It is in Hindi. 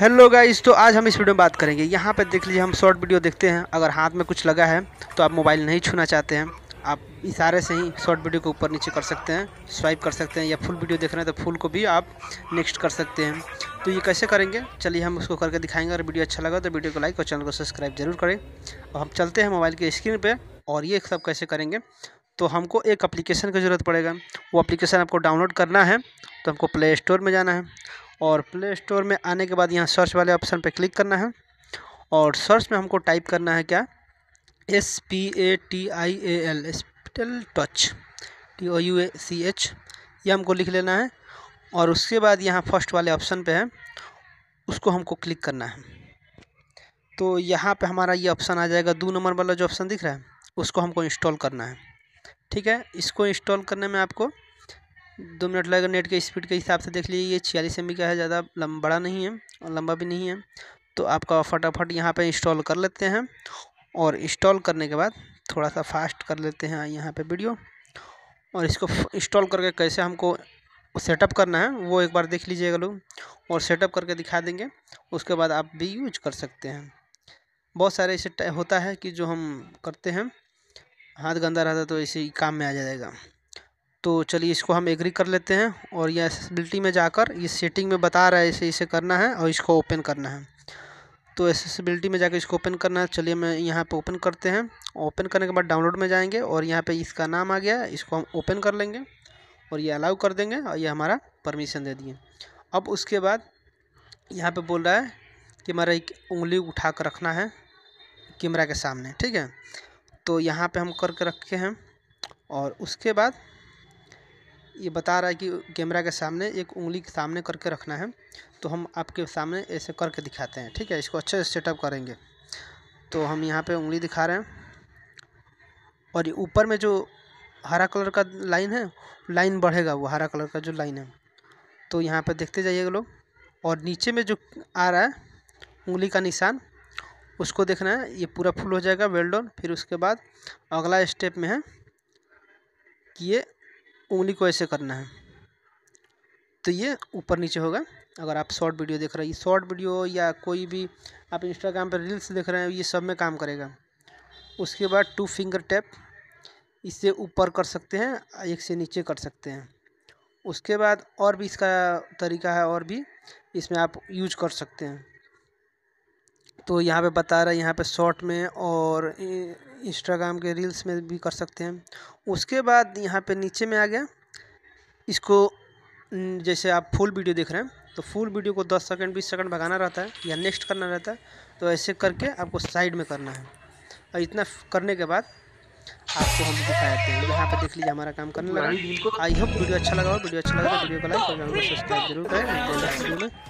हेलो गाइस तो आज हम इस वीडियो में बात करेंगे यहाँ पे देख लीजिए हम शॉर्ट वीडियो देखते हैं अगर हाथ में कुछ लगा है तो आप मोबाइल नहीं छूना चाहते हैं आप इशारे से ही शॉर्ट वीडियो को ऊपर नीचे कर सकते हैं स्वाइप कर सकते हैं या फुल वीडियो देख रहे हैं तो फुल को भी आप नेक्स्ट कर सकते हैं तो ये कैसे करेंगे चलिए हम उसको करके दिखाएंगे अगर वीडियो अच्छा लगा तो वीडियो को लाइक और चैनल को सब्सक्राइब जरूर करें और हम चलते हैं मोबाइल की स्क्रीन पर और ये सब कैसे करेंगे तो हमको एक अप्लीकेशन की ज़रूरत पड़ेगा वो अप्लीकेशन आपको डाउनलोड करना है तो हमको प्ले स्टोर में जाना है और प्ले स्टोर में आने के बाद यहाँ सर्च वाले ऑप्शन पर क्लिक करना है और सर्च में हमको टाइप करना है क्या S P A T I A L spatial touch T O U C H एच ये हमको लिख लेना है और उसके बाद यहाँ फर्स्ट वाले ऑप्शन पे है उसको हमको क्लिक करना है तो यहाँ पे हमारा ये ऑप्शन आ जाएगा दो नंबर वाला जो ऑप्शन दिख रहा है उसको हमको इंस्टॉल करना है ठीक है इसको इंस्टॉल करने में आपको दो मिनट लगेगा नेट के स्पीड के हिसाब से देख लीजिए ये छियालीस एम का है ज़्यादा बड़ा नहीं है और लंबा भी नहीं है तो आपका फटाफट यहाँ पे इंस्टॉल कर लेते हैं और इंस्टॉल करने के बाद थोड़ा सा फास्ट कर लेते हैं यहाँ पे वीडियो और इसको इंस्टॉल करके कैसे हमको सेटअप करना है वो एक बार देख लीजिएगा लोग और सेटअप करके दिखा देंगे उसके बाद आप भी यूज कर सकते हैं बहुत सारे ऐसे होता है कि जो हम करते हैं हाथ गंदा रहता है तो ही काम में आ जाएगा तो चलिए इसको हम एग्री कर लेते हैं और ये एसेसिबिलिटी में जाकर ये सेटिंग में बता रहा है इसे इसे करना है और इसको ओपन करना है तो एसेसिबिलिटी में जाकर इसको ओपन करना है चलिए मैं यहाँ पे ओपन करते हैं ओपन करने के बाद डाउनलोड में जाएंगे और यहाँ पे इसका नाम आ गया इसको हम ओपन कर लेंगे और ये अलाउ कर देंगे और ये हमारा परमिशन दे दिए अब उसके बाद यहाँ पर बोल रहा है कि हमारा एक उंगली उठा कर रखना है कैमरा के सामने ठीक है तो यहाँ पर हम करके रखे हैं और उसके बाद ये बता रहा है कि कैमरा के सामने एक उंगली के सामने करके रखना है तो हम आपके सामने ऐसे करके दिखाते हैं ठीक है इसको अच्छे से सेटअप करेंगे तो हम यहाँ पे उंगली दिखा रहे हैं और ये ऊपर में जो हरा कलर का लाइन है लाइन बढ़ेगा वो हरा कलर का जो लाइन है तो यहाँ पर देखते जाइएगा लोग और नीचे में जो आ रहा है उंगली का निशान उसको देखना है ये पूरा फुल हो जाएगा वेल्डन फिर उसके बाद अगला स्टेप में है कि ये उंगली को ऐसे करना है तो ये ऊपर नीचे होगा अगर आप शॉर्ट वीडियो देख रहे हैं शॉर्ट वीडियो या कोई भी आप इंस्टाग्राम पर रील्स देख रहे हैं ये सब में काम करेगा उसके बाद टू फिंगर टैप इससे ऊपर कर सकते हैं एक से नीचे कर सकते हैं उसके बाद और भी इसका तरीका है और भी इसमें आप यूज कर सकते हैं तो यहाँ पे बता रहा है यहाँ पे शॉर्ट में और इंस्टाग्राम के रील्स में भी कर सकते हैं उसके बाद यहाँ पे नीचे में आ गया इसको जैसे आप फुल वीडियो देख रहे हैं तो फुल वीडियो को 10 सेकंड 20 सेकंड भगाना रहता है या नेक्स्ट करना रहता है तो ऐसे करके आपको साइड में करना है और इतना करने के बाद आपको हम दिखाते हैं यहाँ पर देख लीजिए हमारा काम करने लगा आई होप वीडियो अच्छा लगा हो वीडियो अच्छा लगा तो वीडियो को लाइक सब्सक्राइब जरूर करें